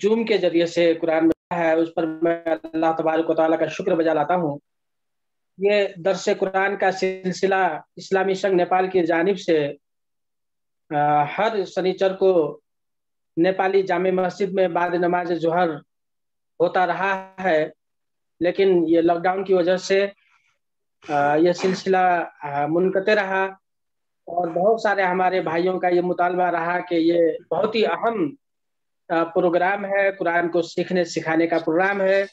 Zoom के जरिए से कुरान में है उस पर मैं अल्लाह तबारक का शुक्र बजा लाता हूँ ये दरस कुरान का सिलसिला इस्लामी संघ नेपाल की जानब से आ, हर शनिचर को नेपाली जाम मस्जिद में बाद नमाज जोहर होता रहा है लेकिन ये लॉकडाउन की वजह से आ, ये सिलसिला मुनक़ रहा और बहुत सारे हमारे भाइयों का ये मुतालबा रहा कि ये बहुत ही अहम प्रोग्राम है कुरान को सीखने सिखाने का प्रोग्राम है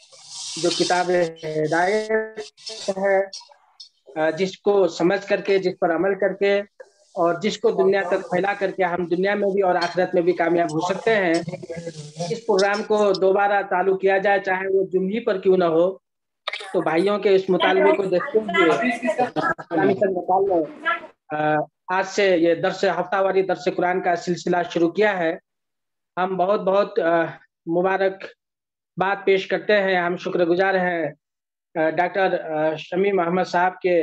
जो किताब हिदायत है जिसको समझ करके जिस पर अमल करके और जिसको दुनिया तक फैला करके हम दुनिया में भी और आखिरत में भी कामयाब हो सकते हैं इस प्रोग्राम को दोबारा चालू किया जाए चाहे वो जुम्मी पर क्यों ना हो तो भाइयों के इस मुतालबे को देखते हुए आज से ये दर्श हफ्तावारी दर्श कुरान का सिलसिला शुरू किया है हम बहुत बहुत मुबारकबाद पेश करते हैं हम शुक्रगुजार हैं डॉक्टर शमीम अहमद साहब के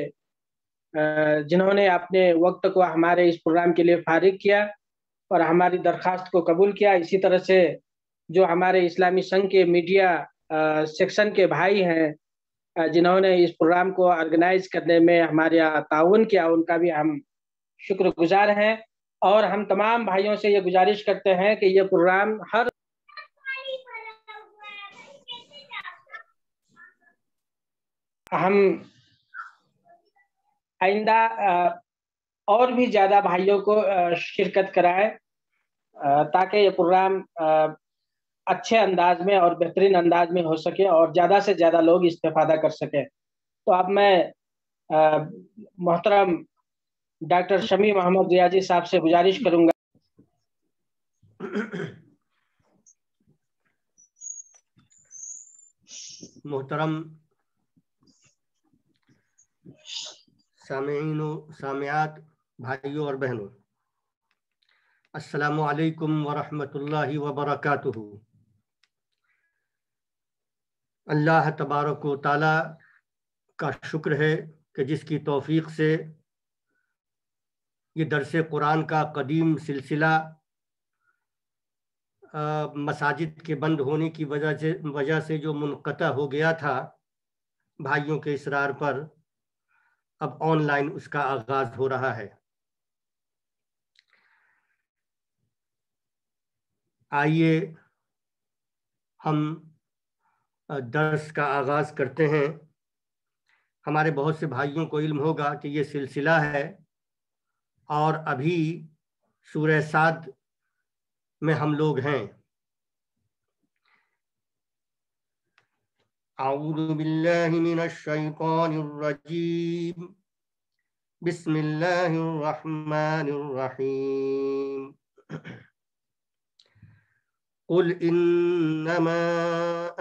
जिन्होंने अपने वक्त को हमारे इस प्रोग्राम के लिए फारिग किया और हमारी दरख्वास्त को कबूल किया इसी तरह से जो हमारे इस्लामी संघ के मीडिया सेक्शन के भाई हैं जिन्होंने इस प्रोग्राम को ऑर्गेनाइज करने में हमारे यहाँ ताउन किया उनका भी हम शुक्रगुजार हैं और हम तमाम भाइयों से ये गुजारिश करते हैं कि ये प्रोग्राम हर हम आइंदा और भी ज़्यादा भाइयों को शिरकत कराएं ताकि ये प्रोग्राम अच्छे अंदाज में और बेहतरीन अंदाज में हो सके और ज़्यादा से ज़्यादा लोग इस्तेफादा कर सकें तो अब मैं मोहतरम डॉक्टर शमी मोहम्मद रियाजी साहब से गुजारिश करूंगा मोहतरम सामीनों सामियात भाइयों और बहनों अस्सलाम वालेकुम वरहमतुल्लाहि व बरकातुहू अल्लाह तबारक ताला का शुक्र है कि जिसकी तौफीक से ये दरस कुरान का कदीम सिलसिला मसाजिद के बंद होने की वजह से वजह से जो मुनक़ हो गया था भाइयों के इसरार पर अब ऑनलाइन उसका आगाज हो रहा है आइए हम दर्स का आगाज़ करते हैं हमारे बहुत से भाइयों को इल्म होगा कि ये सिलसिला है और अभी सूर्य साद में हम लोग हैं أعوذ بالله من الشيطان الرجيم بسم الله الرحمن الرحيم قل إنما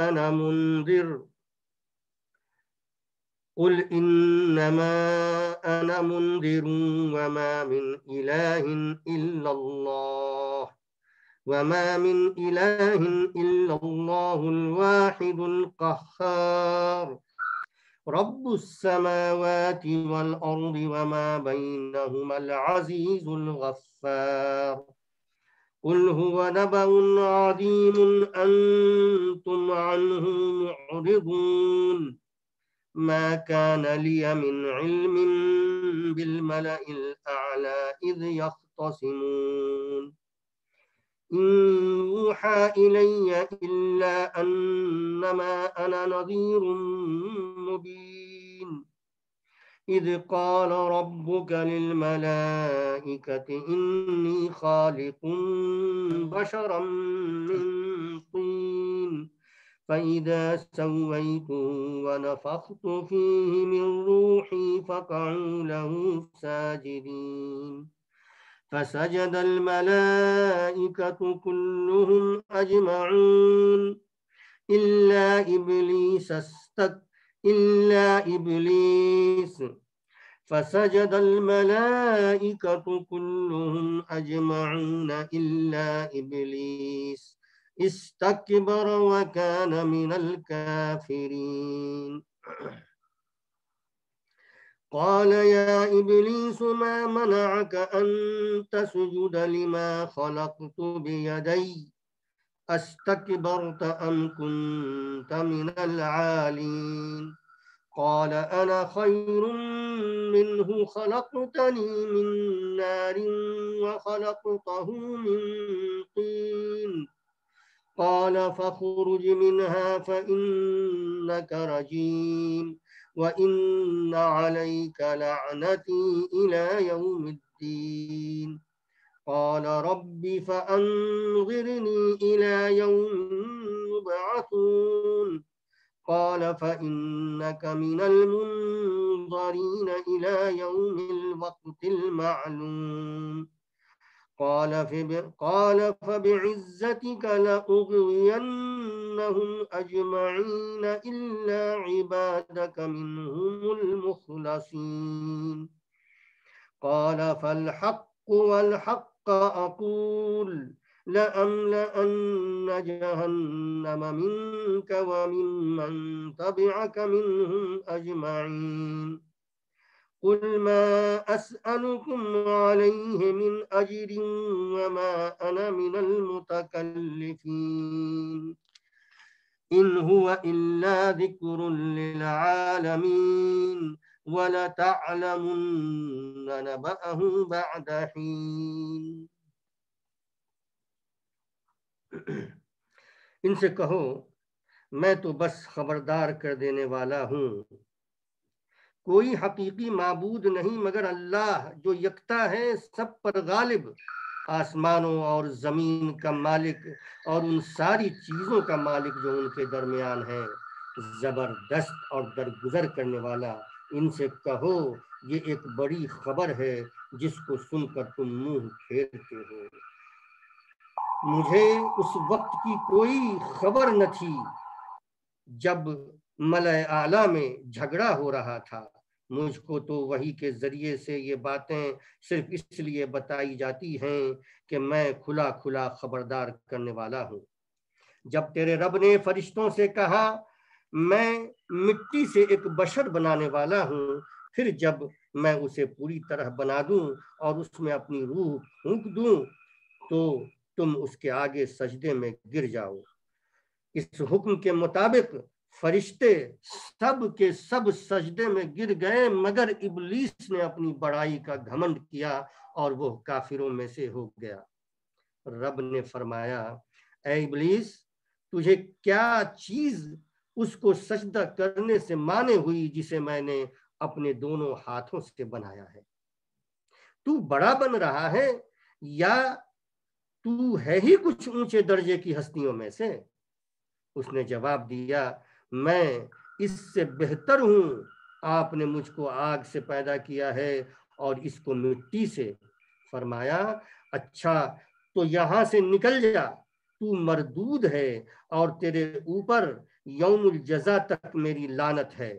أنا منذر قل إنما أنا منذر وما من إله إلا الله وما من إله إلا الله الواحد القهار رب السماوات والأرض وما بينهما العزيز الغفار قل هو نبأ عظيم أنتم عنه معرضون ما كان لي من علم بالملأ الأعلى إذ يختصمون إن يوحى إلي إلا أنما أنا نذير مبين إذ قال ربك للملائكة إني خالق بشرا من طين فإذا سويت ونفخت فيه من روحي فقعوا له ساجدين فسجد الملائكة كلهم أجمعون إلا إبليس استك إلا إبليس فسجد الملائكة كلهم أجمعون إلا إبليس استكبر وكان من الكافرين قال يا إبليس ما منعك أن تسجد لما خلقت بيدي أستكبرت أم كنت من العالين قال أنا خير منه خلقتني من نار وخلقته من طين قال فاخرج منها فإنك رجيم وإن عليك لعنتي إلى يوم الدين قال رب فأنظرني إلى يوم يبعثون قال فإنك من المنظرين إلى يوم الوقت المعلوم قال قال فبعزتك لأغوينهم أجمعين إلا عبادك منهم المخلصين قال فالحق والحق أقول لأملأن جهنم منك وممن تبعك منهم أجمعين قل ما أسألكم عليه من أجر وما أنا من المتكلفين إن هو إلا ذكر للعالمين ولتعلمن نبأه بعد حين سے کہو میں تو بس خبردار کر دینے والا ہوں कोई हकीकी मबूद नहीं मगर अल्लाह जो यकता है सब पर गालिब आसमानों और ज़मीन का मालिक और उन सारी चीज़ों का मालिक जो उनके दरमियान है ज़बरदस्त और दरगुजर करने वाला इनसे कहो ये एक बड़ी खबर है जिसको सुनकर तुम मुंह फेरते हो मुझे उस वक्त की कोई खबर न थी जब मलय आला में झगड़ा हो रहा था मुझको तो वही के जरिए से ये बातें सिर्फ इसलिए बताई जाती हैं कि मैं खुला खुला खबरदार करने वाला हूँ जब तेरे रब ने फरिश्तों से कहा मैं मिट्टी से एक बशर बनाने वाला हूँ फिर जब मैं उसे पूरी तरह बना दूं और उसमें अपनी रूह फूक दूं तो तुम उसके आगे सजदे में गिर जाओ इस हुक्म के मुताबिक फरिश्ते सब के सब सजदे में गिर गए मगर इबलीस ने अपनी बड़ाई का घमंड किया और वो काफिरों में से हो गया रब ने फरमाया इबलीस तुझे क्या चीज उसको सजदा करने से माने हुई जिसे मैंने अपने दोनों हाथों से बनाया है तू बड़ा बन रहा है या तू है ही कुछ ऊंचे दर्जे की हस्तियों में से उसने जवाब दिया मैं इससे बेहतर हूँ आपने मुझको आग से पैदा किया है और इसको मिट्टी से फरमाया अच्छा तो यहां से निकल जा तू मरदूद है और तेरे ऊपर यौमुल जजा तक मेरी लानत है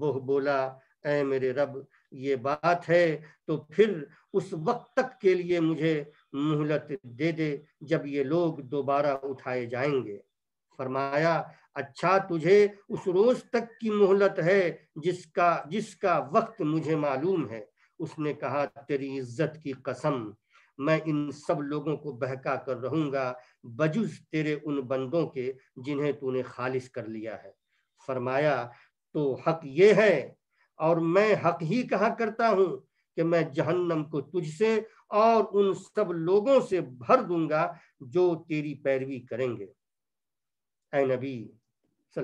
वह बोला ए मेरे रब ये बात है तो फिर उस वक्त तक के लिए मुझे मोहलत दे दे जब ये लोग दोबारा उठाए जाएंगे फरमाया अच्छा तुझे उस रोज तक की मोहलत है जिसका जिसका वक्त मुझे मालूम है उसने कहा तेरी इज्जत की कसम मैं इन सब लोगों को बहका कर रहूंगा बजुज तेरे उन बंदों के जिन्हें तूने खालिस कर लिया है फरमाया तो हक ये है और मैं हक ही कहा करता हूं कि मैं जहन्नम को तुझसे और उन सब लोगों से भर दूंगा जो तेरी पैरवी करेंगे ए नबी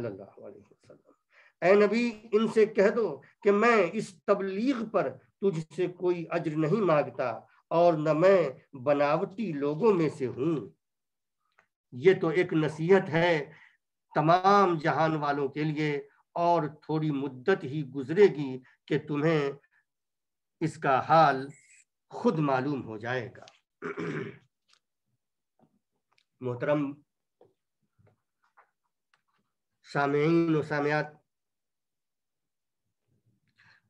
ए नबी इनसे कह दो कि मैं इस तबलीग पर तुझसे कोई अज्र नहीं मांगता और न मैं बनावटी लोगों में से हूं ये तो एक नसीहत है तमाम जहान वालों के लिए और थोड़ी मुद्दत ही गुजरेगी कि तुम्हें इसका हाल खुद मालूम हो जाएगा मोहतरम सामीन सामयात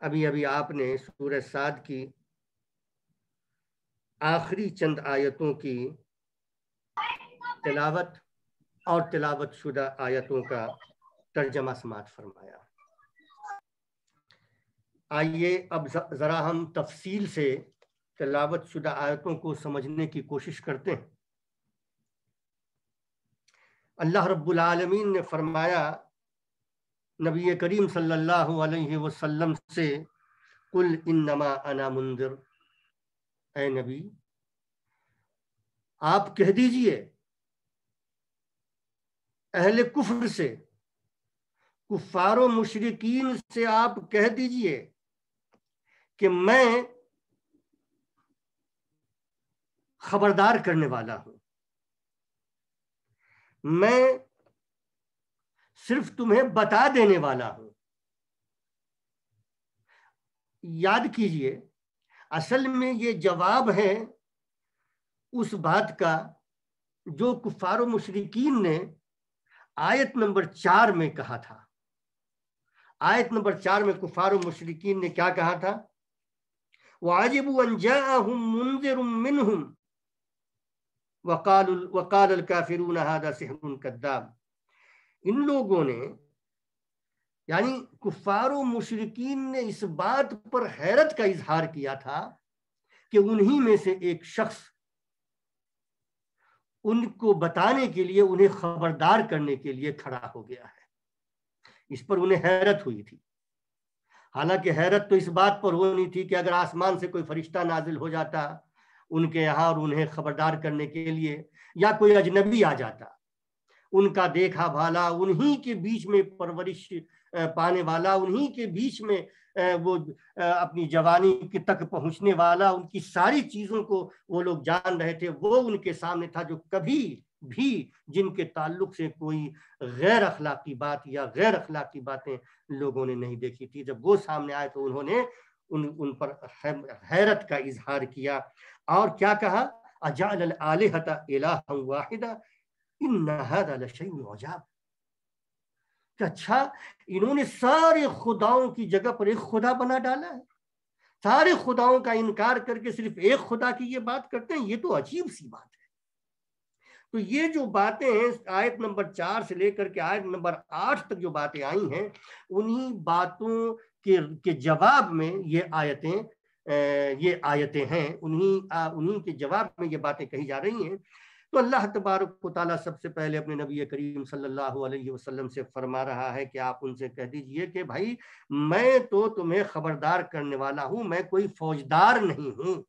अभी अभी आपने सूर साद की आखिरी चंद आयतों की तिलावत और तिलावत शुदा आयतों का तर्जमा समात फरमाया आइए अब ज़रा हम तफसील से तिलावत शुदा आयतों को समझने की कोशिश करते हैं अल्लाह रब्बुल आलमीन ने फरमाया नबी करीम सल्लल्लाहु अलैहि वसल्लम से कुल इन्नमा अना मुंदिर ए नबी आप कह दीजिए अहले कुफर से कुफारो मुशरकिन से आप कह दीजिए कि मैं खबरदार करने वाला हूं मैं सिर्फ तुम्हें बता देने वाला हूं याद कीजिए असल में ये जवाब है उस बात का जो कुफार मुशरकिन ने आयत नंबर चार में कहा था आयत नंबर चार में कुफार मुशरकिन ने क्या कहा था वाजिब वकाल वकाल काफिरून हादा कद्दाब इन लोगों ने यानी कुफारो मुशरकिन ने इस बात पर हैरत का इजहार किया था कि उन्हीं में से एक शख्स उनको बताने के लिए उन्हें खबरदार करने के लिए खड़ा हो गया है इस पर उन्हें हैरत हुई थी हालांकि हैरत तो इस बात पर होनी थी कि अगर आसमान से कोई फरिश्ता नाजिल हो जाता उनके यहाँ और उन्हें खबरदार करने के लिए या कोई अजनबी आ जाता उनका देखा भाला उन्हीं के बीच में परवरिश पाने वाला उन्हीं के बीच में वो अपनी जवानी के तक पहुंचने वाला उनकी सारी चीजों को वो लोग जान रहे थे वो उनके सामने था जो कभी भी जिनके ताल्लुक से कोई गैर अखलाकी बात या गैर अखलाकी बातें लोगों ने नहीं देखी थी जब वो सामने आए तो उन्होंने उन उन पर हैरत का इजहार किया और क्या कहा अजाल तो अच्छा इन्होंने सारे खुदाओं की जगह पर एक खुदा बना डाला है सारे खुदाओं का इनकार करके सिर्फ एक खुदा की ये बात करते हैं ये तो अजीब सी बात है तो ये जो बातें हैं आयत नंबर चार से लेकर के आयत नंबर आठ तक जो बातें आई हैं उन्हीं बातों के के जवाब में ये आयतें ये आयतें हैं उन्हीं उन्हीं के जवाब में ये बातें कही जा रही हैं तो अल्लाह तबारक ताली सबसे पहले अपने नबी करीम सल्लल्लाहु अलैहि वसल्लम से फरमा रहा है कि आप उनसे कह दीजिए कि भाई मैं तो तुम्हें खबरदार करने वाला हूँ मैं कोई फौजदार नहीं हूँ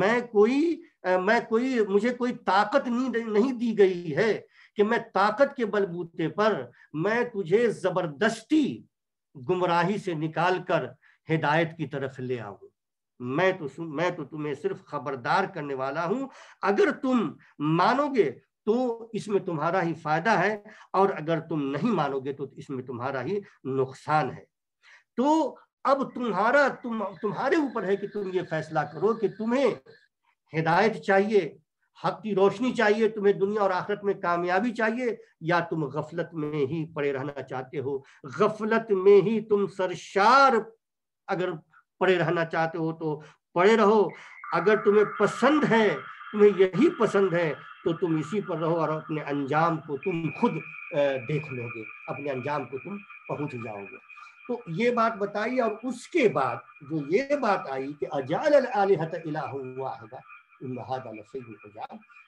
मैं कोई मैं कोई मुझे कोई ताकत नहीं नहीं दी गई है कि मैं ताकत के बलबूते पर मैं तुझे जबरदस्ती गुमराही से निकाल कर हिदायत की तरफ ले आओ मैं तो मैं तो तुम्हें सिर्फ खबरदार करने वाला हूं अगर तुम मानोगे तो इसमें तुम्हारा ही फायदा है और अगर तुम नहीं मानोगे तो इसमें तुम्हारा ही नुकसान है तो अब तुम्हारा तुम तुम्हारे ऊपर है कि तुम ये फैसला करो कि तुम्हें हिदायत चाहिए हक की रोशनी चाहिए तुम्हें दुनिया और आखिरत में कामयाबी चाहिए या तुम गफलत में ही पड़े रहना चाहते हो गफलत में ही तुम सरशार अगर पड़े रहना चाहते हो तो पड़े रहो अगर तुम्हें पसंद है तुम्हें यही पसंद है तो तुम इसी पर रहो और अपने अंजाम को तुम खुद देख लोगे अपने अंजाम को तुम पहुंच जाओगे तो ये बात बताई और उसके बाद जो ये बात आई कि अजाल अलहत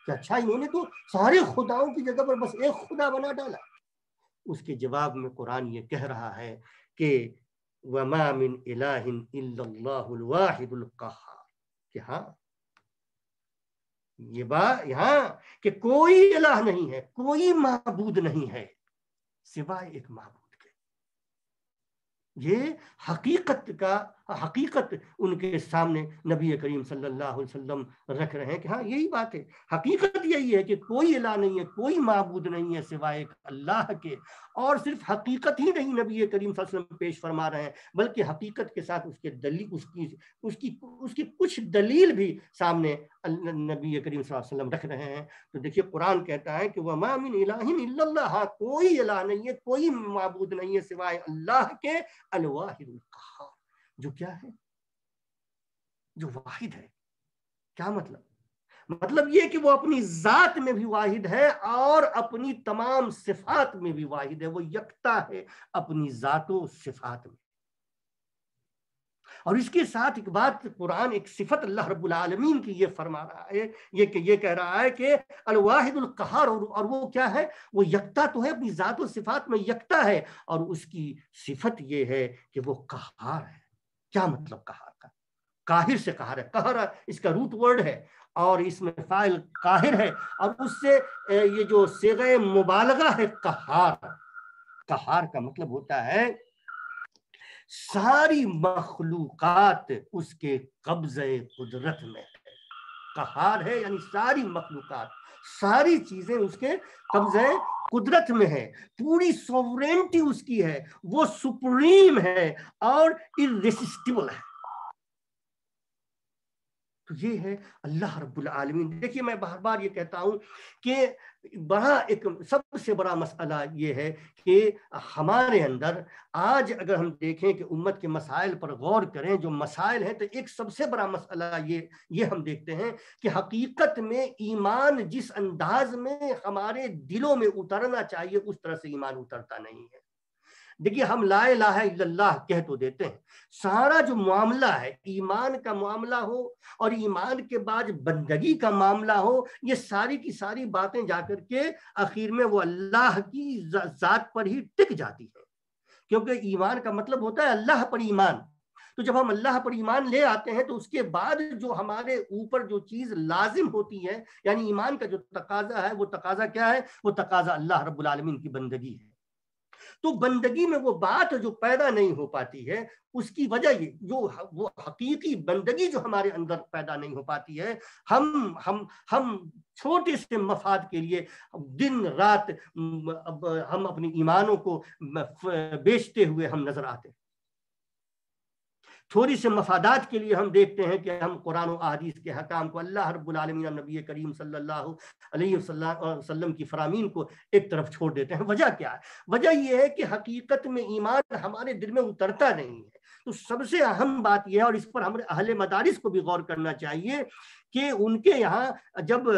कि अच्छा इन्होंने तो सारे खुदाओं की जगह पर बस एक खुदा बना डाला उसके जवाब में कुरान ये कह रहा है कि वमा मिन इलाहिन इल्लल्लाहुल कि हाँ ये बात यहाँ कि कोई इलाह नहीं है कोई महबूद नहीं है सिवाय एक महबूद के ये हकीकत का हकीकत उनके सामने नबी करीम सल्लल्लाहु अलैहि वसल्लम रख रहे हैं कि हाँ यही बात है हकीकत यही है कि कोई अला नहीं है कोई मबूद नहीं है सिवाय अल्लाह के और सिर्फ हकीकत ही नहीं नबी करीम वसल्लम पेश फरमा रहे हैं बल्कि हकीकत के साथ उसके दलील उसकी उसकी उसकी कुछ दलील भी सामने नबी करीम वसल्लम रख रहे हैं तो देखिए कुरान कहता है कि वह मामिन इलाहिन हाँ, कोई अला नहीं है कोई मबूद नहीं है सिवाय अल्लाह के अलवा जो क्या है जो वाहिद है क्या मतलब मतलब ये कि वो अपनी जात में भी वाहिद है और अपनी तमाम सिफात में भी वाहिद है वो यकता है अपनी जातों सिफात में और इसके साथ एक बात कुरान एक सिफत अल्लाह रब्बुल आलमीन की ये फरमा रहा है ये ये कह रहा है कि अलवाहिदुल कहार और, और वो क्या है वो यकता तो है अपनी जात सिफात में यकता है और उसकी सिफत ये है कि वो कहार है क्या मतलब कहा का काहिर से कहार है कहर इसका रूट वर्ड है और इसमें फाइल काहिर है और उससे ये जो सेगे मुबालगा है कहार कहार का मतलब होता है सारी मखलूकत उसके कब्जे कुदरत में है कहार है यानी सारी मखलूकत सारी चीजें उसके कब्जे कुदरत में है पूरी सॉवरेंटी उसकी है वो सुप्रीम है और इरेसिस्टिबल है तो ये है अल्लाह रब्बुल आलमीन देखिए मैं बार बार ये कहता हूँ कि बड़ा एक सबसे बड़ा मसला ये है कि हमारे अंदर आज अगर हम देखें कि उम्मत के मसाइल पर गौर करें जो मसाइल हैं तो एक सबसे बड़ा मसला ये ये हम देखते हैं कि हकीकत में ईमान जिस अंदाज में हमारे दिलों में उतरना चाहिए उस तरह से ईमान उतरता नहीं है देखिए हम ला लाह कह तो देते हैं सारा जो मामला है ईमान का मामला हो और ईमान के बाद बंदगी का मामला हो ये सारी की सारी बातें जाकर के आखिर में वो अल्लाह की जात पर ही टिक जाती है क्योंकि ईमान का मतलब होता है अल्लाह पर ईमान तो जब हम अल्लाह पर ईमान ले आते हैं तो उसके बाद जो हमारे ऊपर जो चीज लाजिम होती है यानी ईमान का जो तकाजा है वो तकाजा क्या है वो तकाजा अल्लाह रब्बुल की बंदगी है तो बंदगी में वो बात जो पैदा नहीं हो पाती है उसकी वजह ये जो वो हकीकी बंदगी जो हमारे अंदर पैदा नहीं हो पाती है हम हम हम छोटे से मफाद के लिए दिन रात हम अपने ईमानों को बेचते हुए हम नजर आते हैं थोड़ी से मफादात के लिए हम देखते हैं कि हम कुरान अदीस के हकाम को अल्लाह रबालमीन नबी करीम सल्लल्लाहु अलैहि वसल्लम की फरामीन को एक तरफ छोड़ देते हैं वजह क्या है वजह यह है कि हकीकत में ईमान हमारे दिल में उतरता नहीं है तो सबसे अहम बात यह है और इस पर हमारे अहल मदारिस को भी गौर करना चाहिए कि उनके यहाँ जब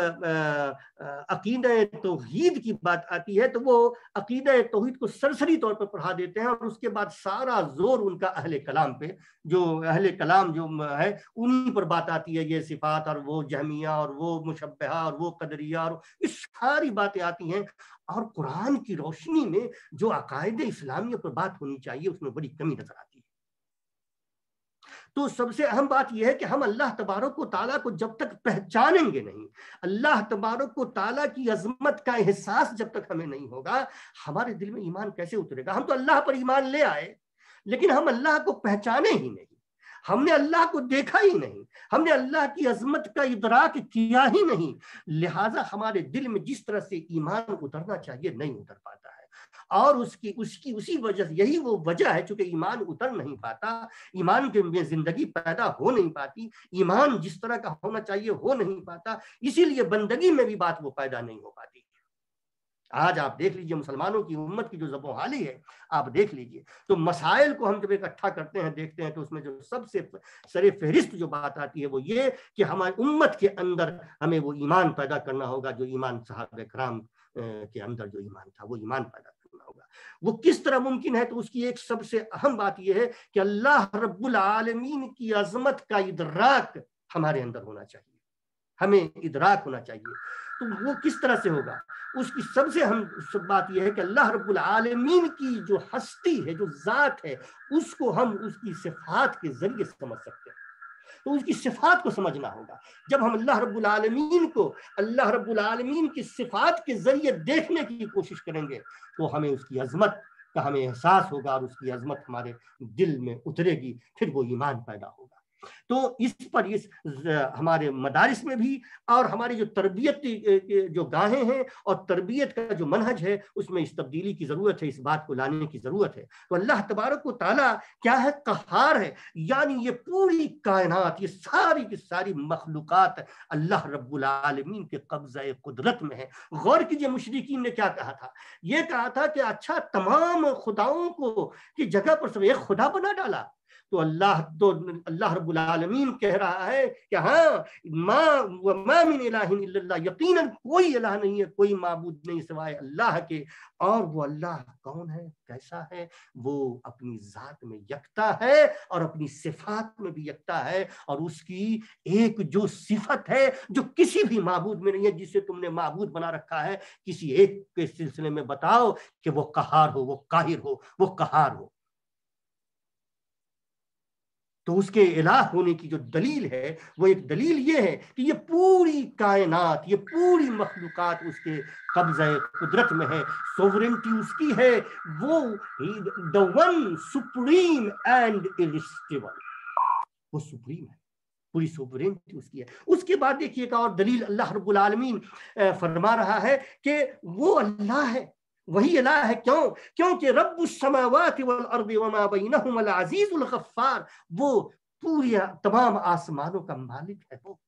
अकीद तोहद की बात आती है तो वो अकीद तोहद को सरसरी तौर पर पढ़ा देते हैं और उसके बाद सारा जोर उनका अहल कलाम पे जो अहल कलाम जो है उन्हीं पर बात आती है ये सिफात और वो जहमिया और वो मुशबहा और वो कदरिया और इस सारी बातें आती हैं और कुरान की रोशनी में जो अकायद इस्लामियों पर बात होनी चाहिए उसमें बड़ी कमी नजर आती है तो सबसे अहम बात यह है कि हम अल्लाह तबारों को ताला को जब तक पहचानेंगे नहीं अल्लाह तबारों को ताला की अजमत का एहसास जब तक हमें नहीं होगा हमारे दिल में ईमान कैसे उतरेगा हम तो अल्लाह पर ईमान ले आए लेकिन हम अल्लाह को पहचाने ही नहीं हमने अल्लाह को देखा ही नहीं हमने अल्लाह की अजमत का इदराक किया ही नहीं लिहाजा हमारे दिल में जिस तरह से ईमान उतरना चाहिए नहीं उतर पाता और उसकी उसकी उसी वजह यही वो वजह है चूंकि ईमान उतर नहीं पाता ईमान के में जिंदगी पैदा हो नहीं पाती ईमान जिस तरह का होना चाहिए हो नहीं पाता इसीलिए बंदगी में भी बात वो पैदा नहीं हो पाती आज आप देख लीजिए मुसलमानों की उम्मत की जो जबो हाली है आप देख लीजिए तो मसाइल को हम जब इकट्ठा करते हैं देखते हैं तो उसमें जो सबसे सर फहरिस्त जो बात आती है वो ये कि हमारी उम्मत के अंदर हमें वो ईमान पैदा करना होगा जो ईमान साहब कराम के अंदर जो ईमान था वो ईमान पैदा करना होगा वो किस तरह मुमकिन है तो उसकी एक सबसे अहम बात यह है कि अल्लाह रब्बुल आलमीन की अजमत का इदराक हमारे अंदर होना चाहिए हमें इदराक होना चाहिए तो वो किस तरह से होगा उसकी सबसे हम सब बात यह है कि अल्लाह रब्बुल आलमीन की जो हस्ती है जो जात है उसको हम उसकी सिफात के जरिए समझ सकते हैं तो उसकी सिफात को समझना होगा जब हम अल्लाह रबालमीन को अल्लाह रबालमीन की सिफात के ज़रिए देखने की कोशिश करेंगे तो हमें उसकी अजमत का हमें एहसास होगा और उसकी अजमत हमारे दिल में उतरेगी फिर वो ईमान पैदा होगा तो इस पर इस हमारे मदारस में भी और हमारी जो तरबियत जो गाहें हैं और तरबियत का जो मनहज है उसमें इस तब्दीली की ज़रूरत है इस बात को लाने की ज़रूरत है तो अल्लाह तबारक को ताला क्या है कहार है यानी ये पूरी कायनात ये सारी की सारी मखलूक अल्लाह रबालमीन के कब्जा कुदरत में है गौर कीजिए मुशरकिन ने क्या कहा था ये कहा था कि अच्छा तमाम खुदाओं को की जगह पर सब एक खुदा बना डाला तो अल्लाह तो अल्लाह रबालमीन कह रहा है कि हाँ माँ व मामिन यकीन कोई अल्लाह नहीं है कोई मबूद नहीं सिवाय अल्लाह के और वो अल्लाह कौन है कैसा है वो अपनी ज़ात में यकता है और अपनी सिफात में भी यकता है और उसकी एक जो सिफत है जो किसी भी मबूद में नहीं है जिसे तुमने मबूद बना रखा है किसी एक के सिलसिले में बताओ कि वो कहार हो वो काहिर हो वो कहार हो तो उसके इलाह होने की जो दलील है वो एक दलील ये है कि ये पूरी कायनात ये पूरी मखलूक़ात उसके कब्जे कुदरत में है सोवरेंटी उसकी है वो the one supreme and irresistible वो सुप्रीम है पूरी सोवरेंटी उसकी है उसके बाद देखिए एक और दलील अल्लाह रबुल आलमीन फरमा रहा है कि वो अल्लाह है वही अला है क्यों क्योंकि रब समावात गफ्फार वो पूरी तमाम आसमानों का मालिक है वो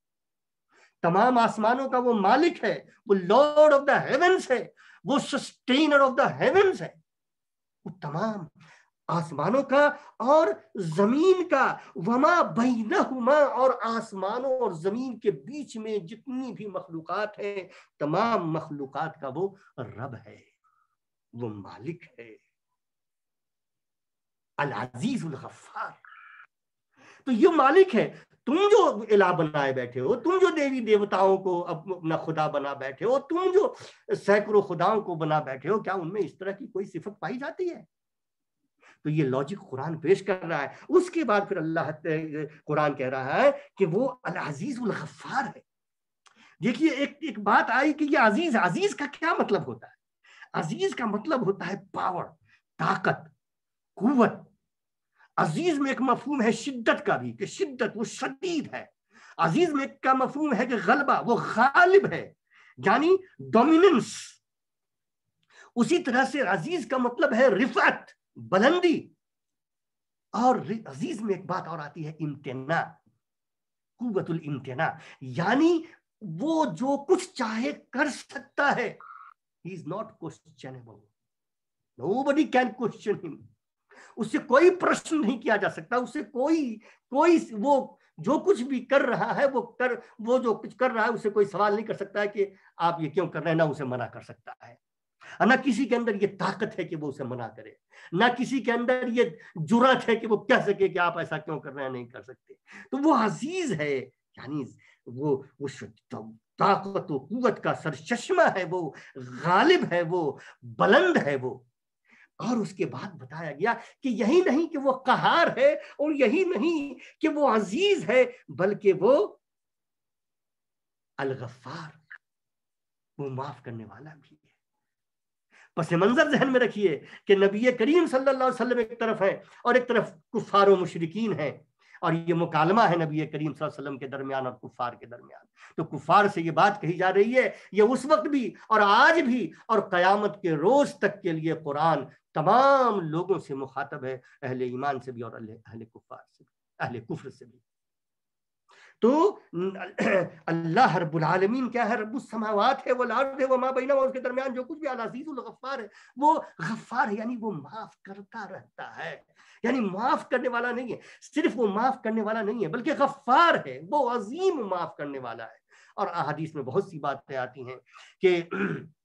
तमाम आसमानों का वो मालिक है वो लॉर्ड ऑफ द हेवेंस है वो सस्टेनर ऑफ द हेवेंस है वो तमाम आसमानों का और जमीन का वमा बहना हुमा और आसमानों और जमीन के बीच में जितनी भी मखलूक है तमाम मखलूक का वो रब है वो मालिक है अल अजीज उल गफार तो ये मालिक है तुम जो इला बनाए बैठे हो तुम जो देवी देवताओं को अपना खुदा बना बैठे हो तुम जो सैकड़ों खुदाओं को बना बैठे हो क्या उनमें इस तरह की कोई सिफत पाई जाती है तो ये लॉजिक कुरान पेश कर रहा है उसके बाद फिर अल्लाह कुरान कह रहा है कि वो अल अजीज उल गफार है देखिए एक एक बात आई कि ये अजीज अजीज का क्या मतलब होता है अजीज का मतलब होता है पावर ताकत कुवत अजीज में एक मफहूम है शिद्दत का भी कि शिद्दत वो शदीद है अजीज में का मफहूम है कि गलबा वो गालिब है यानी डोमिनेंस उसी तरह से अजीज का मतलब है रिफत बुलंदी और अजीज में एक बात और आती है इम्तना कुतुल इम्तना यानी वो जो कुछ चाहे कर सकता है he is not questionable nobody can question him उससे कोई प्रश्न नहीं किया जा सकता उससे कोई कोई वो जो कुछ भी कर रहा है वो कर वो जो कुछ कर रहा है उसे कोई सवाल नहीं कर सकता है कि आप ये क्यों कर रहे हैं ना उसे मना कर सकता है ना किसी के अंदर ये ताकत है कि वो उसे मना करे ना किसी के अंदर ये जुरात है कि वो कह सके कि आप ऐसा क्यों कर रहे हैं नहीं कर सकते तो वो अजीज है यानी वो उस ताकत व कुत का सरचश्मा है वो गालिब है वो बुलंद है वो और उसके बाद बताया गया कि यही नहीं कि वो कहार है और यही नहीं कि वो अजीज है बल्कि वो अलगफार वो माफ करने वाला भी है पस मंजर जहन में रखिए कि नबी करीम सल्लल्लाहु अलैहि वसल्लम एक तरफ है और एक तरफ कुफार मुशरकिन है और ये मुकालमा है नबी करीम वसल्लम के दरमियान और कुफार के दरमियान तो कुफार से ये बात कही जा रही है ये उस वक्त भी और आज भी और कयामत के रोज तक के लिए कुरान तमाम लोगों से मुखातब है अहले ईमान से भी और अहले कुफार से भी अहले कुफर से भी तो अल्लाह हरबुल आलमीन क्या है रब्बुल समावात है वो लार्ज है वो माँ बहना उसके दरमियान जो कुछ भी अलाजीजुल है वो गफ्फार है यानी वो माफ करता रहता है यानी माफ करने वाला नहीं है सिर्फ वो माफ करने वाला नहीं है बल्कि गफ्फार है वो अजीम माफ करने वाला है और अहादीस में बहुत सी बातें आती हैं कि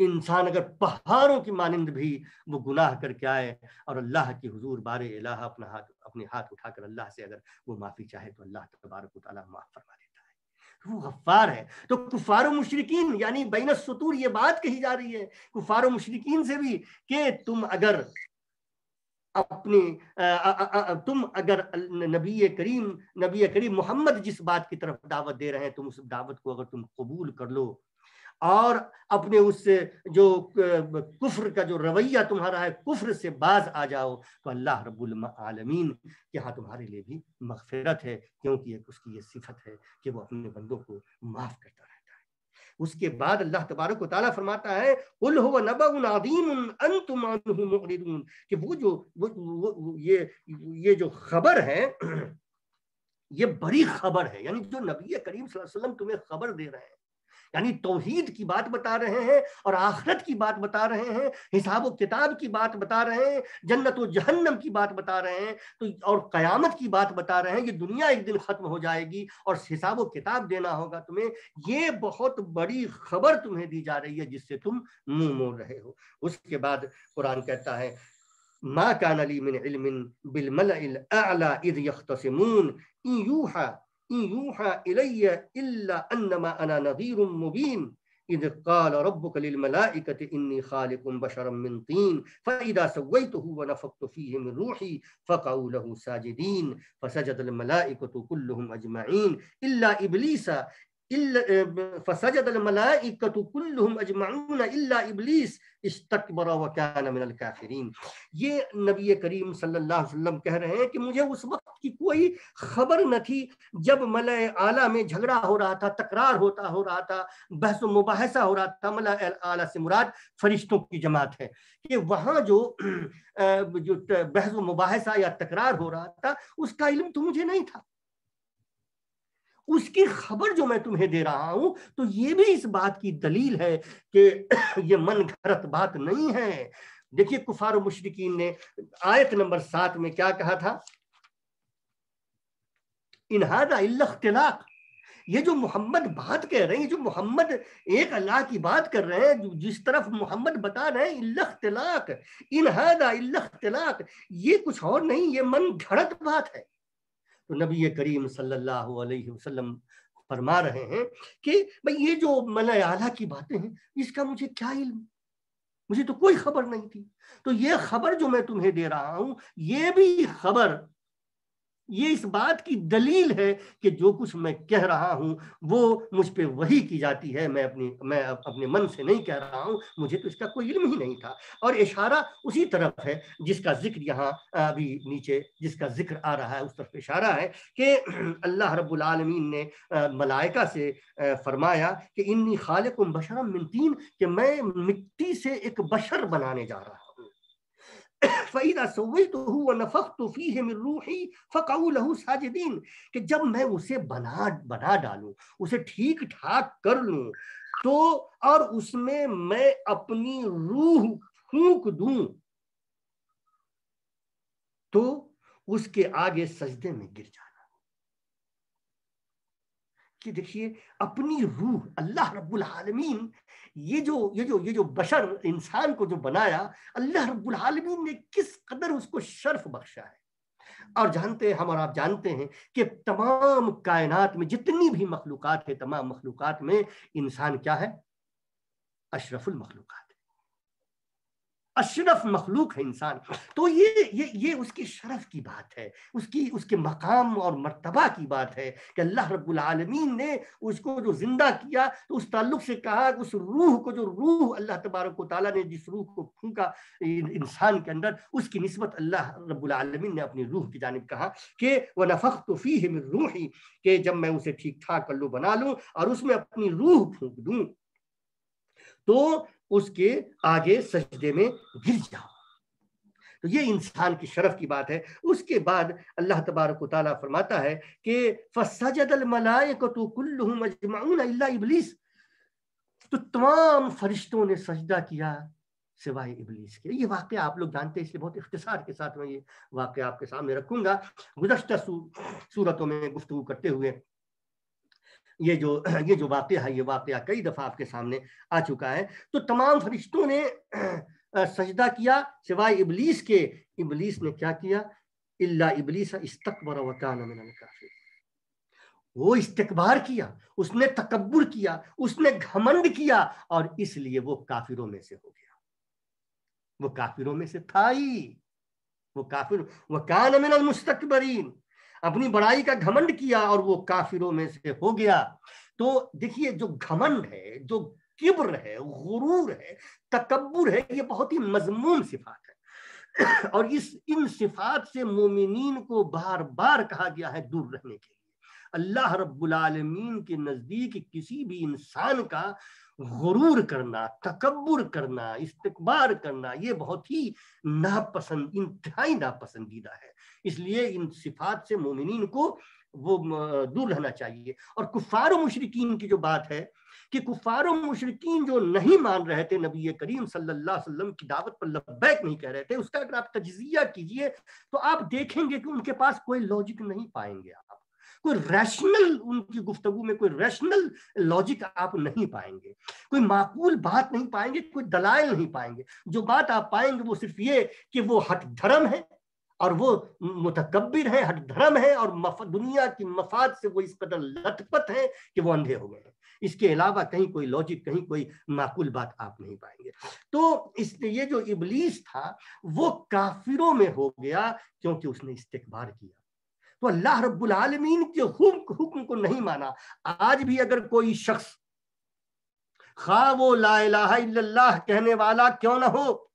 इंसान अगर पहाड़ों की मानंद भी वो गुनाह करके आए और अल्लाह की हुजूर बारे अल्लाह अपना हाथ अपने हाथ उठाकर अल्लाह से अगर वो माफ़ी चाहे तो अल्लाह तबारक माफ़ फरमा देता है तो वो गफ्फार है तो कुफार मुशरकिन यानी बैन सतूर ये बात कही जा रही है कुफार मुशरकिन से भी कि तुम अगर अपनी आ, आ, आ, तुम अगर नबी करीम नबी करीम मोहम्मद जिस बात की तरफ दावत दे रहे हैं तुम उस दावत को अगर तुम कबूल कर लो और अपने उस जो कुफ्र का जो रवैया तुम्हारा है कुफ्र से बाज आ जाओ तो अल्लाह रब्बुल आलमीन के यहाँ तुम्हारे लिए भी मगफिरत है क्योंकि एक उसकी ये सिफत है कि वो अपने बंदों को माफ़ करता है उसके बाद अल्लाह तबारक ताला फरमाता है कुल हो नबीम कि वो जो वो, वो, वो ये ये जो खबर है ये बड़ी खबर है यानी जो नबी करीम वसल्लम तुम्हें खबर दे रहे हैं यानी तोहहीद की बात बता रहे हैं और आखरत की बात बता रहे हैं हिसाब व किताब की बात बता रहे हैं जन्नत व जहन्नम की बात बता रहे हैं तो और कयामत की बात बता रहे हैं कि दुनिया एक दिन ख़त्म हो जाएगी और हिसाब व किताब देना होगा तुम्हें ये बहुत बड़ी खबर तुम्हें दी जा रही है जिससे तुम मुंह मोड़ रहे हो उसके बाद कुरान कहता है मा कान अली मिन इल्मिन बिल अला इद यख्तसिमून यूहा إن يوحى إلي إلا أنما أنا نذير مبين إذ قال ربك للملائكة إني خالق بشرا من طين فإذا سويته ونفقت فيه من روحي فقعوا له ساجدين فسجد الملائكة كلهم أجمعين إلا إبليس मुझे उस वक्त की कोई खबर न थी जब मलय आला में झगड़ा हो रहा था तकरार होता हो रहा था बहस मुबाहसा हो रहा था मलय से मुराद फरिश्तों की जमात है कि वहाँ जो जो बहस मुबाहसा या तकरार हो रहा था उसका इलम तो मुझे नहीं था उसकी खबर जो मैं तुम्हें दे रहा हूं तो ये भी इस बात की दलील है कि ये मन घरत बात नहीं है देखिए कुफार मुशरकिन ने आयत नंबर सात में क्या कहा था इनहादा इख्तलाक ये जो मोहम्मद बात कह रहे हैं जो मोहम्मद एक अल्लाह की बात कर रहे हैं जो जिस तरफ मोहम्मद बता रहे हैं इल्लख्तलाक इनहादा तलाक ये कुछ और नहीं ये मन घड़त बात है तो नबी करीम सल्लल्लाहु अलैहि वसल्लम फरमा रहे हैं कि भाई ये जो मन आला की बातें हैं इसका मुझे क्या इल्म मुझे तो कोई खबर नहीं थी तो ये खबर जो मैं तुम्हें दे रहा हूं ये भी खबर ये इस बात की दलील है कि जो कुछ मैं कह रहा हूं वो मुझ पर वही की जाती है मैं अपनी मैं अपने मन से नहीं कह रहा हूं मुझे तो इसका कोई इल्म ही नहीं था और इशारा उसी तरफ है जिसका जिक्र यहाँ अभी नीचे जिसका जिक्र आ रहा है उस तरफ इशारा है कि अल्लाह रबालमीन ने मलाइका से फरमाया कि इन्नी खाल बशरम मिनतीन कि मैं मिट्टी से एक बशर बनाने जा रहा हूँ फ़ैदा सवैत तो रूही फ़काऊ लहू साजिदीन कि जब मैं उसे बना बना डालूं उसे ठीक ठाक कर लू तो और उसमें मैं अपनी रूह फूक दू तो उसके आगे सजदे में गिर जाए कि देखिए अपनी रूह अल्लाह रब्बुल आलमीन ये जो ये जो ये जो बशर इंसान को जो बनाया अल्लाह रब्बुल आलमीन ने किस कदर उसको शर्फ बख्शा है और जानते हैं हम और आप जानते हैं कि तमाम कायनात में जितनी भी मखलूक है तमाम मखलूक में इंसान क्या है अशरफुल मखलूकत अशरफ मखलूक है इंसान तो ये ये ये उसकी शरफ की बात है उसकी उसके मकाम और मरतबा की बात है कि अल्लाह रबालमीन ने उसको जो ज़िंदा किया तो उस ताल्लुक से कहा उस रूह को जो रूह अल्लाह तबारक ताली ने जिस रूह को फूका इंसान के अंदर उसकी नस्बत अल्लाह रबालमीन ने अपनी रूह की जानब कहा कि वह नफ़क तो फ़ी है मेरी रूह ही कि जब मैं उसे ठीक ठाक कर लूँ बना लूँ और उसमें अपनी रूह फूक दूँ तो उसके आगे सजदे में गिर जाओ तो ये इंसान की शरफ की बात है उसके बाद अल्लाह तबारक फरमाता है कि इबलीस तो तमाम फरिश्तों ने सजदा किया सिवाय इबलीस के ये वाक्य आप लोग जानते हैं इसलिए बहुत इख्तसार के साथ मैं ये वाक्य आपके सामने रखूंगा गुजशत सूरतों में गुफ्तु करते हुए ये जो ये जो वाक़ है ये वाक़ कई दफ़ा आपके सामने आ चुका है तो तमाम फरिश्तों ने सजदा किया सिवाय इबलीस के इबलीस ने क्या किया इल्ला इबलीस इस्तकबर वकान काफिर वो इस्तकबार किया उसने तकबर किया उसने घमंड किया और इसलिए वो काफिरों में से हो गया वो काफिरों में से था ही वो काफिर वकान मिन मुस्तकबरीन अपनी बड़ाई का घमंड किया और वो काफिरों में से हो गया तो देखिए जो घमंड है जो किब्र है गुरूर है तकबर है ये बहुत ही मजमून सिफात है और इस इन सिफात से मोमिन को बार बार कहा गया है दूर रहने के लिए अल्लाह रबालमीन के नज़दीक किसी भी इंसान का गुरूर करना तकबर करना इस्तकबार करना ये बहुत ही नापसंद इंतहाई नापसंदीदा है इसलिए इन सिफात से मोमिन को वो दूर रहना चाहिए और कुफार मशरकिन की जो बात है कि कुफार मशरकिन जो नहीं मान रहे थे नबी करीम सल्लल्लाहु अलैहि वसल्लम की दावत पर लब्बैक नहीं कह रहे थे उसका अगर आप तजिया कीजिए तो आप देखेंगे कि उनके पास कोई लॉजिक नहीं पाएंगे आप कोई रैशनल उनकी गुफ्तगु में कोई रैशनल लॉजिक आप नहीं पाएंगे कोई माकूल बात नहीं पाएंगे कोई दलाल नहीं पाएंगे जो बात आप पाएंगे वो सिर्फ ये कि वो हट धर्म है और वो मुतकबिर है हर धर्म है और दुनिया की मफाद से वो इस कदर लथपथ है कि वो अंधे हो गए हैं इसके अलावा कहीं कोई लॉजिक कहीं कोई माकूल बात आप नहीं पाएंगे तो इसलिए ये जो इबलीस था वो काफिरों में हो गया क्योंकि उसने इस्तेकबार किया तो अल्लाह रब्बुल आलमीन के हुक्म को नहीं माना आज भी अगर कोई शख्स खा हाँ, वो ला कहने वाला क्यों ना हो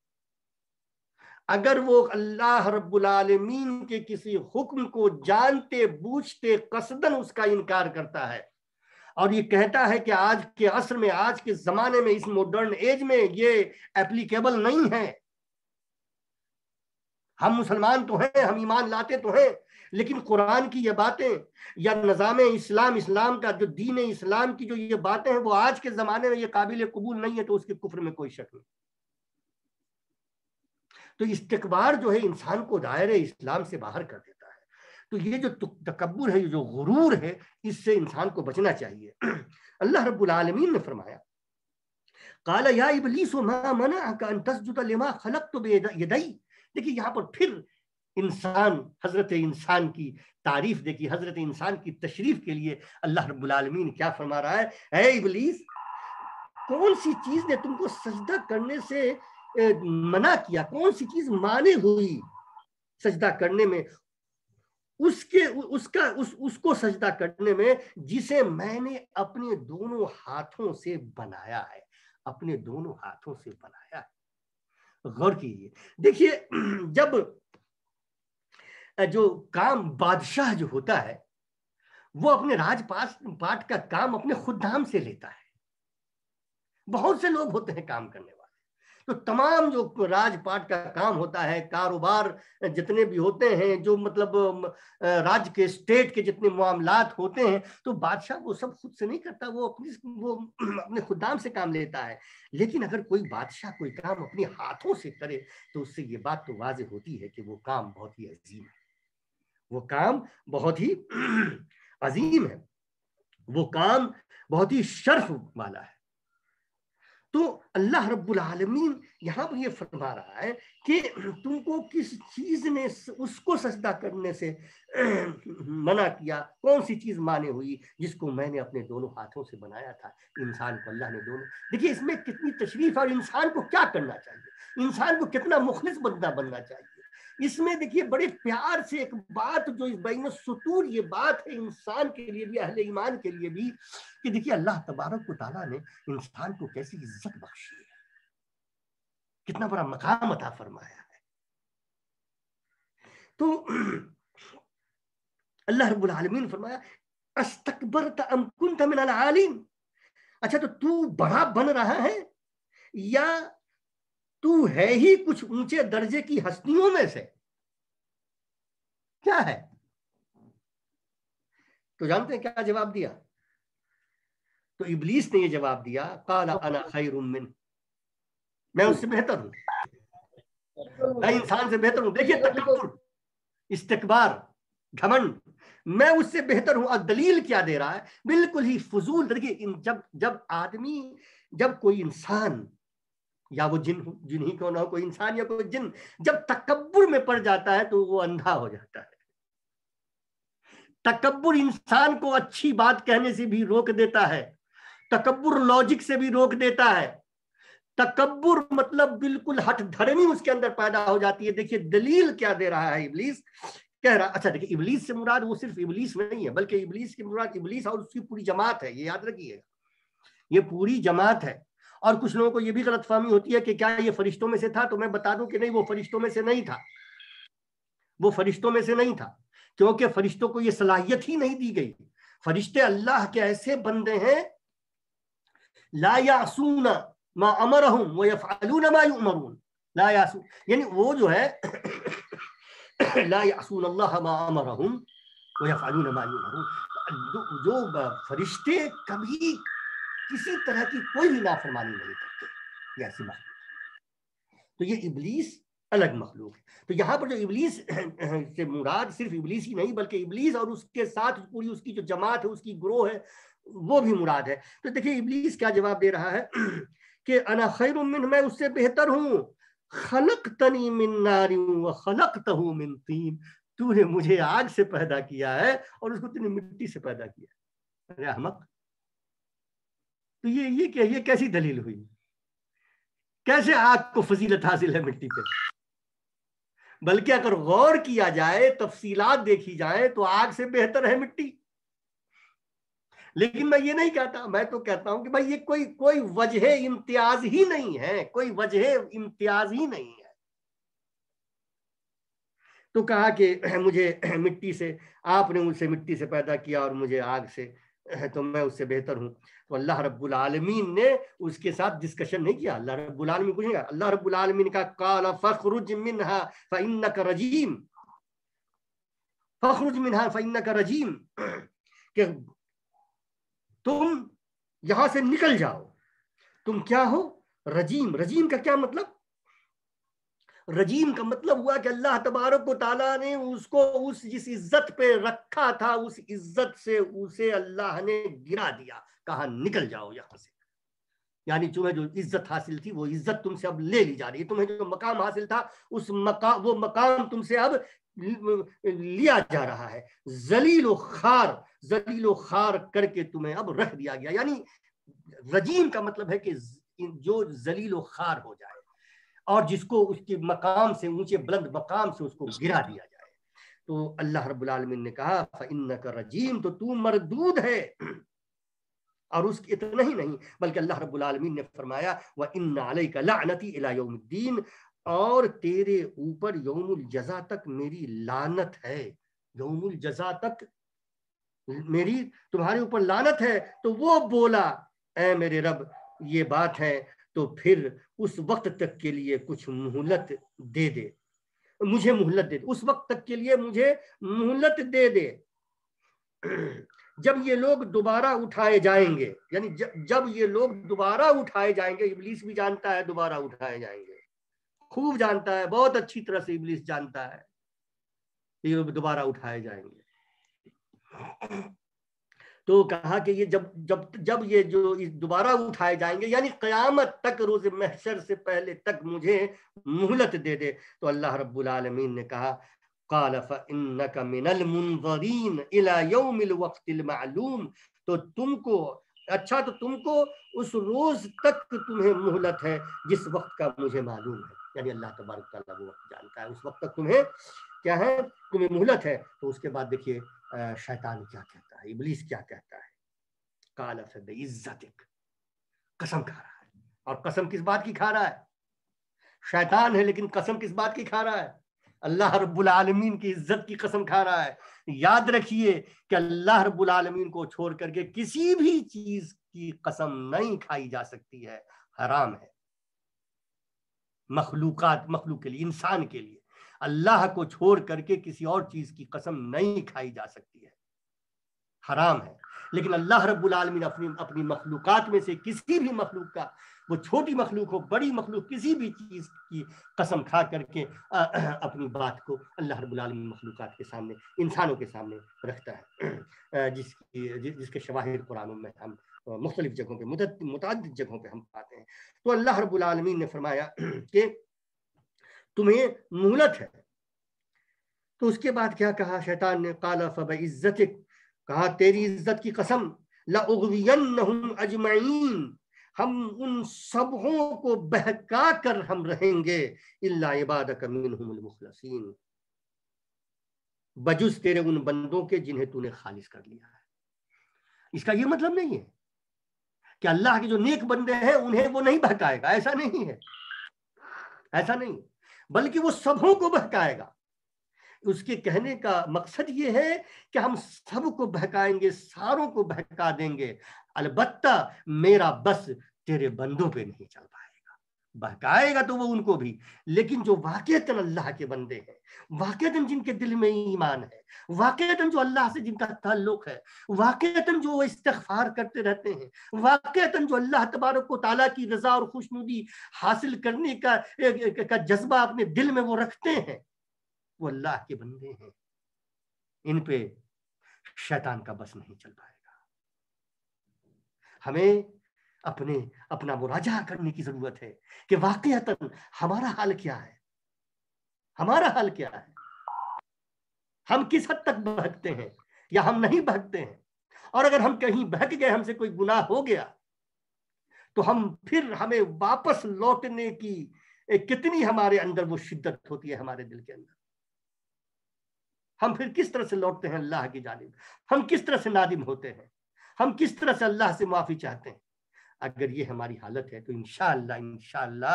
अगर वो अल्लाह रबालमीन के किसी हुक्म को जानते बूझते कसदन उसका इनकार करता है और ये कहता है कि आज के असर में आज के जमाने में इस मॉडर्न एज में ये एप्लीकेबल नहीं है हम मुसलमान तो हैं हम ईमान लाते तो हैं लेकिन कुरान की ये बातें या निज़ाम इस्लाम इस्लाम का जो दीन इस्लाम की जो ये बातें हैं वो आज के ज़माने में ये काबिल कबूल नहीं है तो उसके कुफर में कोई शक नहीं तो इस्तकबार जो है इंसान को दायरे इस्लाम से बाहर कर देता है तो ये जो तकबर है ये जो गुरूर है इससे इंसान को बचना चाहिए अल्लाह रबालमीन ने फरमाया काला या इबलीस मा मना खलक तो बेदई देखिए यहाँ पर फिर इंसान हजरत इंसान की तारीफ देखी हजरत इंसान की तशरीफ के लिए अल्लाह रबालमीन क्या फरमा रहा है ए इबलीस कौन सी चीज ने तुमको सजदा करने से मना किया कौन सी चीज माने हुई सजदा करने में उसके उसका उस उसको सजदा करने में जिसे मैंने अपने दोनों हाथों से बनाया है अपने दोनों हाथों से बनाया है गौर कीजिए देखिए जब जो काम बादशाह जो होता है वो अपने राजपास पाठ का काम अपने खुद धाम से लेता है बहुत से लोग होते हैं काम करने वाले तो तमाम जो राजपाट का काम होता है कारोबार जितने भी होते हैं जो मतलब राज्य के स्टेट के जितने मामलात होते हैं तो बादशाह वो सब खुद से नहीं करता वो अपनी वो अपने खुदाम से काम लेता है लेकिन अगर कोई बादशाह कोई काम अपने हाथों से करे तो उससे ये बात तो वाज होती है कि वो काम बहुत ही अजीम है वो काम बहुत ही अजीम है वो काम बहुत ही शर्फ वाला है तो अल्लाह रब्बुल आलमीन यहाँ पर ये फरमा रहा है कि तुमको किस चीज ने उसको सजदा करने से मना किया कौन सी चीज माने हुई जिसको मैंने अपने दोनों हाथों से बनाया था इंसान को अल्लाह ने दोनों देखिए इसमें कितनी तशरीफ और इंसान को क्या करना चाहिए इंसान को कितना मुखलिस बनना बनना चाहिए इसमें देखिए बड़े प्यार से एक बात जो इस बैन सतूर ये बात है इंसान के लिए भी अहले ईमान के लिए भी कि देखिए अल्लाह तबारक तला ने इंसान को कैसी इज्जत बख्शी है कितना बड़ा मकाम अता फरमाया है तो अल्लाह रब्बुल फरमाया अस्तकबर अच्छा तो तू बड़ा बन रहा है या तू है ही कुछ ऊंचे दर्जे की हस्तियों में से क्या है तो जानते हैं क्या जवाब दिया तो इबलीस ने यह जवाब दिया काला अना खैर मिन मैं उससे बेहतर हूं मैं इंसान से बेहतर हूं देखिए तकबर इस्तकबार घमंड मैं उससे बेहतर हूं और दलील क्या दे रहा है बिल्कुल ही फजूल देखिए जब जब आदमी जब कोई इंसान या वो जिन जिन ही क्यों ना हो कोई इंसान या कोई जिन जब तकबुर में पड़ जाता है तो वो अंधा हो जाता है तकबुर इंसान को अच्छी बात कहने से भी रोक देता है तकबुर लॉजिक से भी रोक देता है तकबुर मतलब बिल्कुल हठधर्मी उसके अंदर पैदा हो जाती है देखिए दलील क्या दे रहा है इबलीस कह रहा अच्छा देखिए इबलीस से मुराद वो सिर्फ इबलीस नहीं है बल्कि इबलीस की मुराद इबलीस और उसकी पूरी जमात है ये याद रखिएगा ये पूरी जमात है और कुछ लोगों को यह भी फहमी होती है कि क्या ये फरिश्तों में से था तो मैं बता दूं कि नहीं वो फरिश्तों में से नहीं था वो फरिश्तों में से नहीं था क्योंकि फरिश्तों को ये सलाहियत ही नहीं दी गई फरिश्ते अल्लाह के ऐसे बंदे हैं लायासूना मा अमर हूं वो यफालून मायूमरून ला लायासू यानी वो जो है ला यासून अल्लाह मा अमर हूं वो यफालून मायूमरून जो फरिश्ते कभी किसी तरह की कोई भी नाफरमानी नहीं करते ऐसी बात तो ये इबलीस अलग मखलूक है तो यहाँ पर जो इबलीस से मुराद सिर्फ इबलीस ही नहीं बल्कि इबलीस और उसके साथ पूरी उसकी जो जमात है उसकी ग्रोह है वो भी मुराद है तो देखिए इबलीस क्या जवाब दे रहा है कि अना खैर मिन मैं उससे बेहतर हूँ खलक तनी मिन नारी खलक तहू मिन तीन तूने मुझे आग से पैदा किया है और उसको तूने मिट्टी से पैदा किया अरे अहमक तो ये ये क्या ये कैसी दलील हुई कैसे आग को फजीलत हासिल है मिट्टी पे बल्कि अगर गौर किया जाए तफसीलात देखी जाए तो आग से बेहतर है मिट्टी लेकिन मैं ये नहीं कहता मैं तो कहता हूं कि भाई ये कोई कोई वजह इम्तियाज ही नहीं है कोई वजह इम्तियाज ही नहीं है तो कहा कि मुझे मिट्टी से आपने मुझसे मिट्टी से पैदा किया और मुझे आग से तो मैं उससे बेहतर हूँ तो अल्लाह रब्बुल आलमीन ने उसके साथ डिस्कशन नहीं किया अल्लाह रब्बुल आलमीन कुछ नहीं अल्लाह रब्बुल आलमीन का काला फखरुज मिनहा फइन्नक रजीम फखरुज मिनहा फइन्नक रजीम कि तुम यहां से निकल जाओ तुम क्या हो रजीम रजीम का क्या मतलब रजीम का मतलब हुआ कि अल्लाह तबारक ताला ने उसको उस जिस इज्जत पे रखा था उस इज्जत से उसे अल्लाह ने गिरा दिया कहा निकल जाओ यहाँ से यानी तुम्हें जो इज्जत हासिल थी वो इज्जत तुमसे अब ले ली जा रही है तुम्हें जो मकाम हासिल था उस मकाम वो मकाम तुमसे अब लिया जा रहा है जलीलो खार जलीलो खार करके तुम्हें अब रख दिया गया यानी रजीम का मतलब है कि जो जलीलो खार हो जाए और जिसको उसके मकाम से ऊंचे बुलंद मकाम से उसको गिरा दिया जाए तो अल्लाह रबालमीन ने कहा रजीम तो तू मरदूद है और उसके इतना ही नहीं बल्कि अल्लाह रबालमीन ने फरमाया वह इन नाले का लानती और तेरे ऊपर यौमुल जजा तक मेरी लानत है यौमुल जजा तक मेरी तुम्हारे ऊपर लानत है तो वो बोला ए मेरे रब ये बात है तो फिर उस वक्त तक के लिए कुछ मोहलत दे दे मुझे मोहलत दे दे उस वक्त तक के लिए मुझे मोहलत दे दे जब ये लोग दोबारा उठाए जाएंगे यानी जब ये लोग दोबारा उठाए जाएंगे इबलीस भी जानता है दोबारा उठाए जाएंगे खूब जानता है बहुत अच्छी तरह से इबलीस जानता है ये लोग दोबारा उठाए जाएंगे तो कहा कि ये जब जब जब ये जो दोबारा उठाए जाएंगे यानी कयामत तक रोज महसर से पहले तक मुझे मोहलत दे दे तो अल्लाह रब्बुल आलमीन ने कहा तो तुमको अच्छा तो तुमको उस रोज तक तुम्हें मोहलत है जिस वक्त का मुझे मालूम है यानी अल्लाह तबारक वो वक्त जानता है उस वक्त तक तुम्हें क्या है तुम्हें मुहलत है तो उसके बाद देखिए शैतान क्या कहता है इबलीस क्या कहता है काला से बेइज्जतिक कसम खा रहा है और कसम किस बात की खा रहा है शैतान है लेकिन कसम किस बात की खा रहा है अल्लाह रब्बुल आलमीन की इज्जत की कसम खा रहा है याद रखिए कि अल्लाह रब्बुल आलमीन को छोड़ करके किसी भी चीज की कसम नहीं खाई जा सकती है हराम है मखलूकत मखलूक के लिए इंसान के लिए अल्लाह को छोड़ करके किसी और चीज की कसम नहीं खाई जा सकती है हराम है लेकिन अल्लाह रब्बुल आलमीन अपनी अपनी मखलूक़ात में से किसी भी मखलूक का वो छोटी मखलूक हो बड़ी मखलूक किसी भी चीज़ की कसम खा करके अपनी बात को अल्लाह रब्बुल आलमीन मखलूक के सामने इंसानों के सामने रखता है जिसकी जि, जिसके शवाहिर कुरानों में हम मुख्तलिफ जगहों पर मुतद जगहों पर हम पाते हैं तो अल्लाह रब्बुल आलमीन ने फरमाया कि तुम्हें मुहलत है तो उसके बाद क्या कहा शैतान ने काला फब इज्जत कहा तेरी इज्जत की कसम लाउगवियन हम उन सबों को बहका कर हम रहेंगे इल्ला बजुस तेरे उन बंदों के जिन्हें तूने खालिज कर लिया है इसका यह मतलब नहीं है कि अल्लाह के जो नेक बंदे हैं उन्हें वो नहीं बहकाएगा ऐसा नहीं है ऐसा नहीं है बल्कि वो सबों को बहकाएगा उसके कहने का मकसद ये है कि हम सब को बहकाएंगे सारों को बहका देंगे अलबत्ता मेरा बस तेरे बंदों पे नहीं चल पाएगा बहकाएगा तो वो उनको भी लेकिन जो वाकता अल्लाह के बंदे हैं वाकता जिनके दिल में ईमान है वाकता जो अल्लाह से जिनका ताल्लुक है वाकता जो वो इस्तफार करते रहते हैं वाकता जो अल्लाह तबारक को ताला की रजा और खुशनुदी हासिल करने का का जज्बा अपने दिल में वो रखते हैं वो अल्लाह के बंदे हैं इन पे शैतान का बस नहीं चल पाएगा हमें अपने अपना मुराजा करने की जरूरत है कि वाकयातन हमारा हाल क्या है हमारा हाल क्या है हम किस हद तक भगते हैं या हम नहीं भगते हैं और अगर हम कहीं बहक गए हमसे कोई गुनाह हो गया तो हम फिर हमें वापस लौटने की कितनी हमारे अंदर वो शिद्दत होती है हमारे दिल के अंदर हम फिर किस तरह से लौटते हैं अल्लाह की जानब हम किस तरह से नादिम होते हैं हम किस तरह से अल्लाह से माफी चाहते हैं अगर ये हमारी हालत है तो इनशाला इनशाला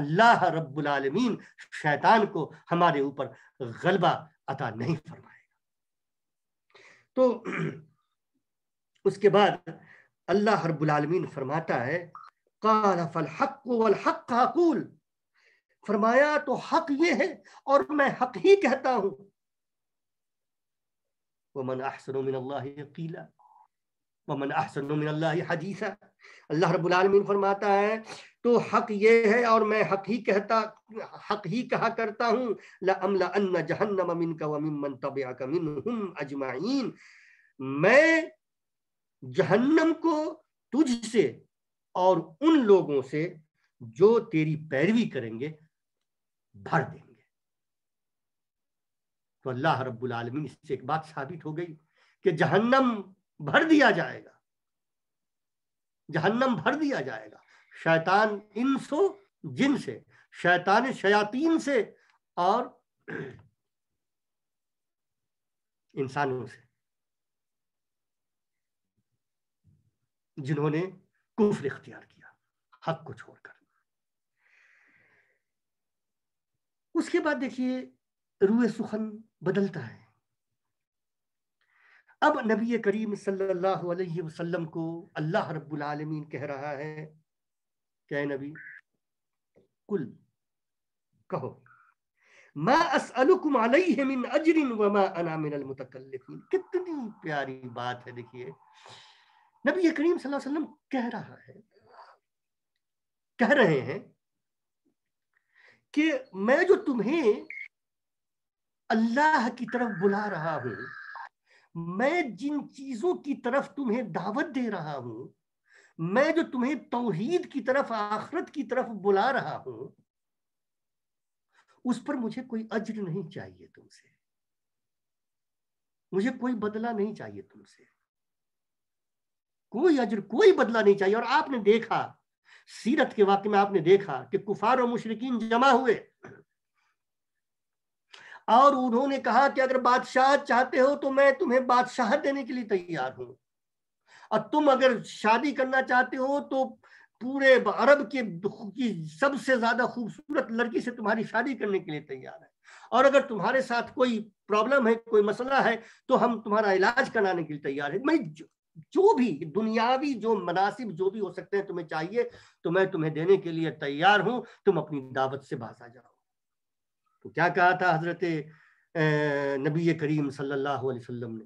अल्लाह रब्बुलमीन शैतान को हमारे ऊपर गलबा अता नहीं फरमाएगा तो उसके बाद अल्लाह रबालमीन फरमाता है काला फल हक वल हक हकूल फरमाया तो हक ये है और मैं हक ही कहता हूं वमन अहसन मिन अल्लाह कीला वमन अहसन मिन अल्लाह हदीसा अल्लाह रबालमीन फरमाता है तो हक ये है और मैं हक ही कहता हक ही कहा करता हूँ लमला जहन्नम अमिन कमिन तबिया मिन अजमाइन मैं जहन्नम को तुझसे और उन लोगों से जो तेरी पैरवी करेंगे भर देंगे तो अल्लाह रब्बुल आलमीन इससे एक बात साबित हो गई कि जहन्नम भर दिया जाएगा जहन्नम भर दिया जाएगा शैतान इंसो जिन से शैतान शयातीन से और इंसानों से जिन्होंने कुफर इख्तियार किया हक को छोड़कर उसके बाद देखिए रूए सुखन बदलता है अब नबी करीम सल्लल्लाहु अलैहि वसल्लम को अल्लाह रब्बुल आलमीन कह रहा है क्या नबी कुल कहो मैं असअलुकुम मिन अजरिन व मा अना मिनल मुतकल्लिफीन कितनी प्यारी बात है देखिए नबी करीम सल्लल्लाहु अलैहि वसल्लम कह रहा है कह रहे हैं कि मैं जो तुम्हें अल्लाह की तरफ बुला रहा हूं मैं जिन चीजों की तरफ तुम्हें दावत दे रहा हूं मैं जो तुम्हें तोहहीद की तरफ आखरत की तरफ बुला रहा हूं उस पर मुझे कोई अज्र नहीं चाहिए तुमसे मुझे कोई बदला नहीं चाहिए तुमसे कोई अज्र कोई बदला नहीं चाहिए और आपने देखा सीरत के वाक्य में आपने देखा कि कुफार और मुशरकिन जमा हुए और उन्होंने कहा कि अगर बादशाह चाहते हो तो मैं तुम्हें बादशाह देने के लिए तैयार हूं और तुम अगर शादी करना चाहते हो तो पूरे अरब के की सबसे ज्यादा खूबसूरत लड़की से तुम्हारी शादी करने के लिए तैयार है और अगर तुम्हारे साथ कोई प्रॉब्लम है कोई मसला है तो हम तुम्हारा इलाज कराने के लिए तैयार है मैं मतलब जो भी दुनियावी जो मुनासिब जो भी हो सकते हैं तुम्हें चाहिए तो मैं तुम्हें देने के लिए तैयार हूं तुम अपनी दावत से बाहर आ जाओ तो क्या कहा था हजरत नबी करीम सल्लल्लाहु अलैहि वसल्लम ने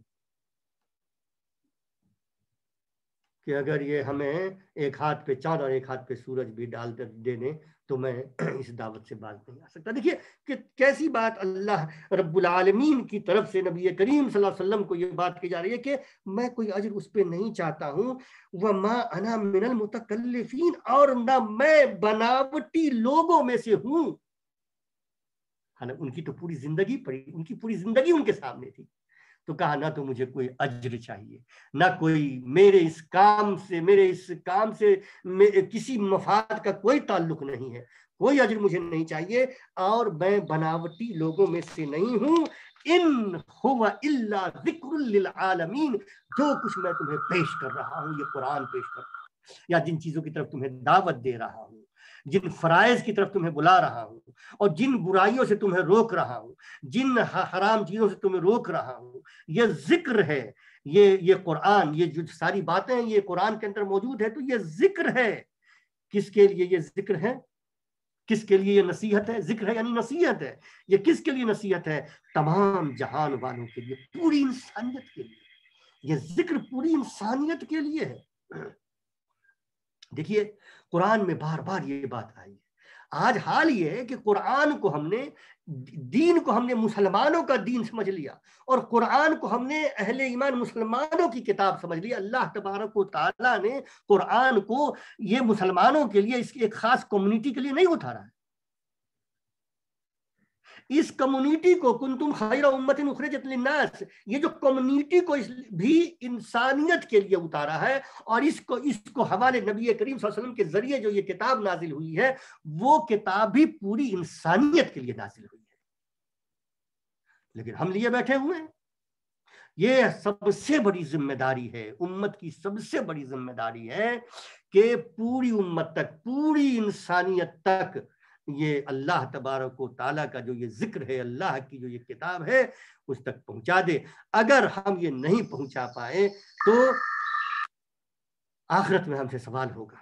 कि अगर ये हमें एक हाथ पे चांद और एक हाथ पे सूरज भी डाल दे तो मैं इस दावत से बात नहीं आ सकता देखिए कि कैसी बात अल्लाह रब्बुल आलमीन की तरफ से नबी करीम सल्लल्लाहु अलैहि वसल्लम को ये बात की जा रही है कि मैं कोई अजर उस पर नहीं चाहता हूँ वह माँ अना मिनल मुतकल्लिफीन और ना मैं बनावटी लोगों में से हूँ है ना उनकी तो पूरी जिंदगी पड़ी उनकी पूरी जिंदगी उनके सामने थी तो कहा ना तो मुझे कोई अज्र चाहिए ना कोई मेरे इस काम से मेरे इस काम से किसी मफाद का कोई ताल्लुक नहीं है कोई अज्र मुझे नहीं चाहिए और मैं बनावटी लोगों में से नहीं हूँ इन हुआ आलमीन जो कुछ मैं तुम्हें पेश कर रहा हूँ ये कुरान पेश कर रहा हूँ या जिन चीजों की तरफ तुम्हें दावत दे रहा हूँ जिन फ़राइज़ की तरफ तुम्हें बुला रहा हूँ और जिन बुराइयों से तुम्हें रोक रहा हूँ जिन हराम चीज़ों से तुम्हें रोक रहा हूँ ये जिक्र है ये ये कुरान ये जो सारी बातें ये कुरान के अंदर मौजूद है तो ये जिक्र है किसके लिए ये जिक्र है किसके लिए ये नसीहत है जिक्र है यानी नसीहत है ये किसके लिए नसीहत है तमाम जहान वालों के लिए पूरी इंसानियत के लिए ये जिक्र पूरी इंसानियत के लिए है देखिए कुरान में बार बार ये बात आई है आज हाल ये है कि कुरान को हमने दीन को हमने मुसलमानों का दीन समझ लिया और कुरान को हमने अहले ईमान मुसलमानों की किताब समझ लिया अल्लाह तबारक ताला ने कुरान को ये मुसलमानों के लिए इसकी एक खास कम्युनिटी के लिए नहीं उतारा है इस कम्युनिटी को कुंतुम खैर उम्मतिन उखरजत लिन्नास ये जो कम्युनिटी को इस भी इंसानियत के लिए उतारा है और इसको इसको हमारे नबी करीम वसलम के जरिए जो ये किताब नाजिल हुई है वो किताब भी पूरी इंसानियत के लिए नाजिल हुई है लेकिन हम लिए बैठे हुए हैं ये सबसे बड़ी जिम्मेदारी है उम्मत की सबसे बड़ी जिम्मेदारी है कि पूरी उम्मत तक पूरी इंसानियत तक ये अल्लाह तबारक ताला का जो ये जिक्र है अल्लाह की जो ये किताब है उस तक पहुंचा दे अगर हम ये नहीं पहुंचा पाए तो आखिरत में हमसे सवाल होगा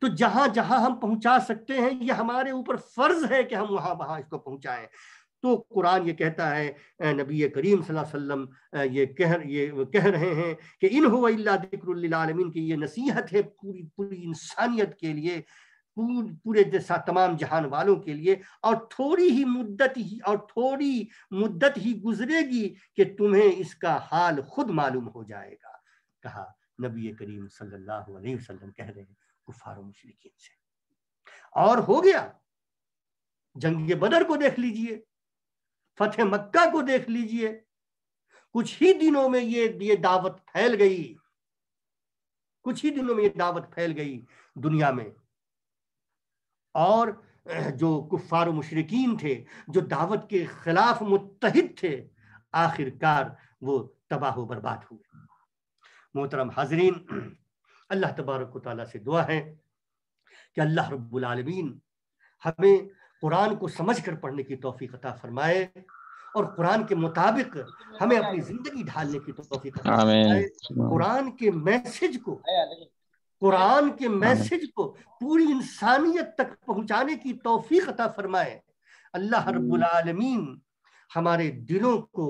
तो जहां जहां हम पहुंचा सकते हैं ये हमारे ऊपर फर्ज है कि हम वहां वहां इसको पहुंचाएं तो कुरान ये कहता है नबी करीम वसल्लम ये कह ये कह रहे हैं कि इन हुआ आलमीन की ये नसीहत है पूरी पूरी इंसानियत के लिए पूरे तमाम जहान वालों के लिए और थोड़ी ही मुद्दत ही और थोड़ी मुद्दत ही गुजरेगी कि तुम्हें इसका हाल खुद मालूम हो जाएगा कहा नबी करीम सल्लल्लाहु अलैहि वसल्लम कह रहे हैं कुफार मुशरकिन से और हो गया जंग बदर को देख लीजिए फतेह मक्का को देख लीजिए कुछ ही दिनों में ये ये दावत फैल गई कुछ ही दिनों में ये दावत फैल गई दुनिया में और जो कुफार मशरकिन थे जो दावत के खिलाफ मुतहद थे आखिरकार वो तबाह बर्बाद हुए मोहतरम हाजरीन अल्लाह तबारक ताली से दुआ है कि अल्लाह रबालमीन हमें कुरान को समझ कर पढ़ने की तोफ़ी अता फरमाए और कुरान के मुताबिक हमें अपनी जिंदगी ढालने की तोफ़ी कुरान के मैसेज को कुरान के हाँ। मैसेज को पूरी इंसानियत तक पहुंचाने की तोफीक अता फरमाए अल्लाह हम्म। आलमीन हमारे दिलों को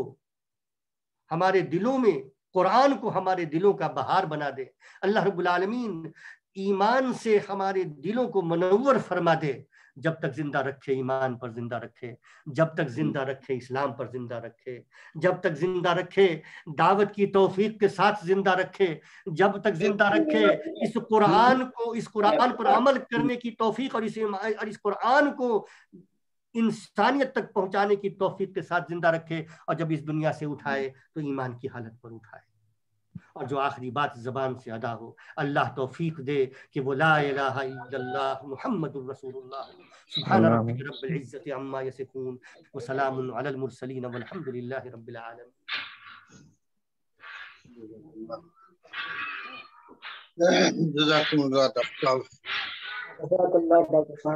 हमारे दिलों में कुरान को हमारे दिलों का बहार बना दे अल्लाह आलमीन ईमान से हमारे दिलों को मनवर फरमा दे जब तक जिंदा रखे ईमान पर जिंदा रखे जब तक जिंदा रखे इस्लाम पर जिंदा रखे जब तक जिंदा रखे दावत की तोफीक के साथ जिंदा रखे जब तक जिंदा रखे इस कुरान को इस कुरान पर अमल करने की तोफीक और इस और इस कुरान को इंसानियत तक पहुंचाने की तोफीक के साथ जिंदा रखे और जब इस दुनिया से उठाए तो ईमान की हालत पर उठाए اور جو آخری بات زبان سے ادا ہو اللہ توفیق دے کہ وہ لا الہ الا اللہ محمد الرسول اللہ سبحان ربك رب العزت عما يسفون وسلام على المرسلين والحمد لله رب العالمين جزاكم الله خير